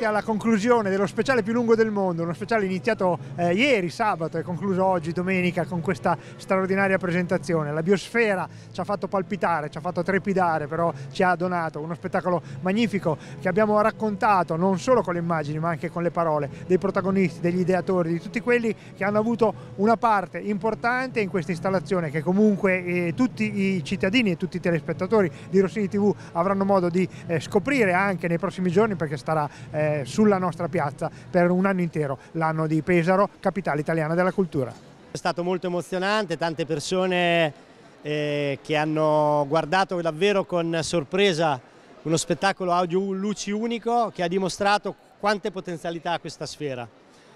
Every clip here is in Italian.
arrivati alla conclusione dello speciale più lungo del mondo, uno speciale iniziato eh, ieri sabato e concluso oggi domenica con questa straordinaria presentazione. La biosfera ci ha fatto palpitare, ci ha fatto trepidare, però ci ha donato uno spettacolo magnifico che abbiamo raccontato non solo con le immagini ma anche con le parole dei protagonisti, degli ideatori, di tutti quelli che hanno avuto una parte importante in questa installazione che comunque eh, tutti i cittadini e tutti i telespettatori di Rossini TV avranno modo di eh, scoprire anche nei prossimi giorni perché starà eh, eh, sulla nostra piazza per un anno intero, l'anno di Pesaro, capitale italiana della cultura. È stato molto emozionante, tante persone eh, che hanno guardato davvero con sorpresa uno spettacolo audio luci unico che ha dimostrato quante potenzialità ha questa sfera.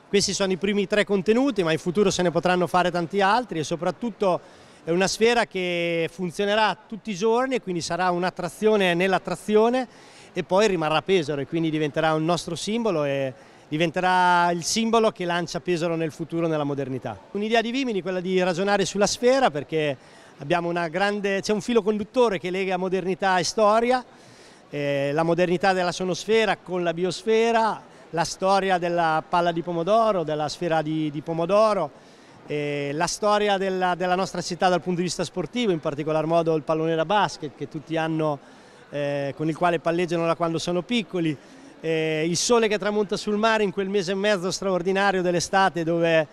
Questi sono i primi tre contenuti, ma in futuro se ne potranno fare tanti altri e soprattutto è una sfera che funzionerà tutti i giorni e quindi sarà un'attrazione nell'attrazione e poi rimarrà Pesaro e quindi diventerà un nostro simbolo e diventerà il simbolo che lancia Pesaro nel futuro, nella modernità. Un'idea di Vimini, quella di ragionare sulla sfera perché c'è un filo conduttore che lega modernità e storia, eh, la modernità della sonosfera con la biosfera, la storia della palla di pomodoro, della sfera di, di pomodoro, eh, la storia della, della nostra città dal punto di vista sportivo, in particolar modo il pallone da basket che tutti hanno eh, con il quale palleggiano da quando sono piccoli, eh, il sole che tramonta sul mare in quel mese e mezzo straordinario dell'estate dove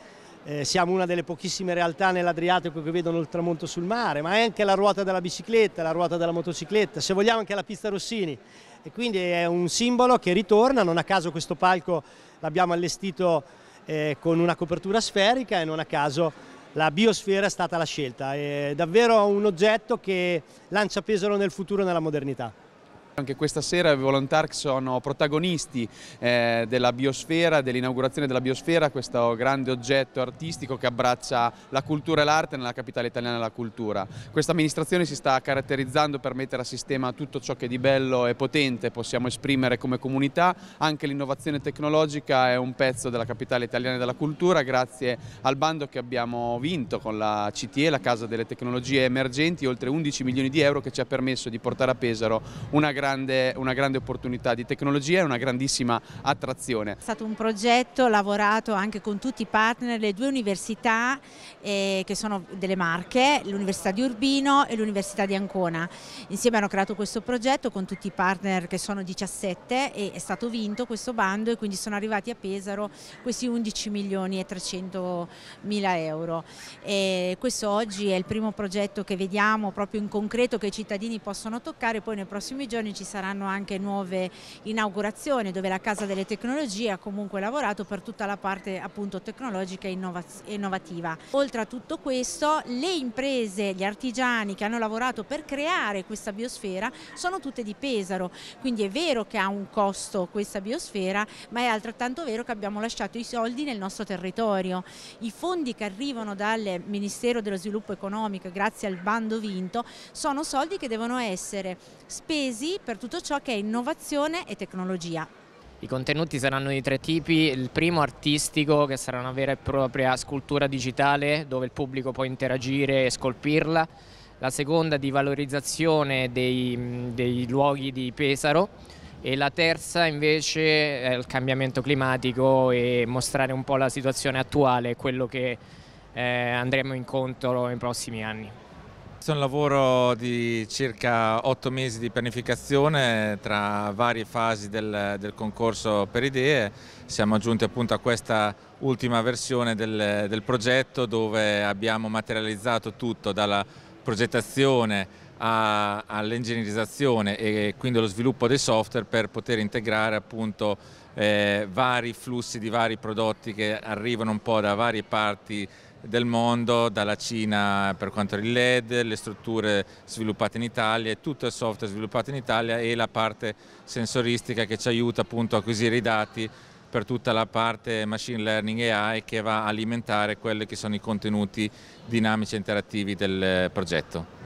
eh, siamo una delle pochissime realtà nell'Adriatico che vedono il tramonto sul mare, ma è anche la ruota della bicicletta, la ruota della motocicletta, se vogliamo anche la pista Rossini. E quindi è un simbolo che ritorna, non a caso questo palco l'abbiamo allestito eh, con una copertura sferica e non a caso la biosfera è stata la scelta, è davvero un oggetto che lancia Pesaro nel futuro e nella modernità. Anche questa sera i Volontark sono protagonisti eh, della biosfera, dell'inaugurazione della biosfera, questo grande oggetto artistico che abbraccia la cultura e l'arte nella capitale italiana della cultura. Questa amministrazione si sta caratterizzando per mettere a sistema tutto ciò che di bello e potente possiamo esprimere come comunità, anche l'innovazione tecnologica è un pezzo della capitale italiana della cultura grazie al bando che abbiamo vinto con la CTE, la Casa delle Tecnologie Emergenti, oltre 11 milioni di euro che ci ha permesso di portare a Pesaro una grande grande, una grande opportunità di tecnologia e una grandissima attrazione. È stato un progetto lavorato anche con tutti i partner, le due università eh, che sono delle Marche, l'Università di Urbino e l'Università di Ancona. Insieme hanno creato questo progetto con tutti i partner che sono 17 e è stato vinto questo bando e quindi sono arrivati a Pesaro questi 11 milioni e 300 mila euro. E questo oggi è il primo progetto che vediamo proprio in concreto che i cittadini possono toccare, poi nei prossimi giorni edizione ci saranno anche nuove inaugurazioni dove la Casa delle Tecnologie ha comunque lavorato per tutta la parte appunto tecnologica e innovativa. Oltre a tutto questo le imprese, gli artigiani che hanno lavorato per creare questa biosfera sono tutte di Pesaro, quindi è vero che ha un costo questa biosfera ma è altrettanto vero che abbiamo lasciato i soldi nel nostro territorio. I fondi che arrivano dal Ministero dello Sviluppo Economico grazie al bando vinto sono soldi che devono essere spesi per tutto ciò che è innovazione e tecnologia. I contenuti saranno di tre tipi, il primo artistico che sarà una vera e propria scultura digitale dove il pubblico può interagire e scolpirla, la seconda di valorizzazione dei, dei luoghi di Pesaro e la terza invece è il cambiamento climatico e mostrare un po' la situazione attuale e quello che eh, andremo incontro nei prossimi anni. È un lavoro di circa otto mesi di pianificazione tra varie fasi del, del concorso per idee. Siamo giunti appunto a questa ultima versione del, del progetto dove abbiamo materializzato tutto dalla progettazione all'ingegnerizzazione e quindi allo sviluppo dei software per poter integrare appunto eh, vari flussi di vari prodotti che arrivano un po' da varie parti del mondo, dalla Cina per quanto riguarda il LED, le strutture sviluppate in Italia, tutto il software sviluppato in Italia e la parte sensoristica che ci aiuta appunto a acquisire i dati per tutta la parte machine learning AI che va a alimentare quelli che sono i contenuti dinamici e interattivi del eh, progetto.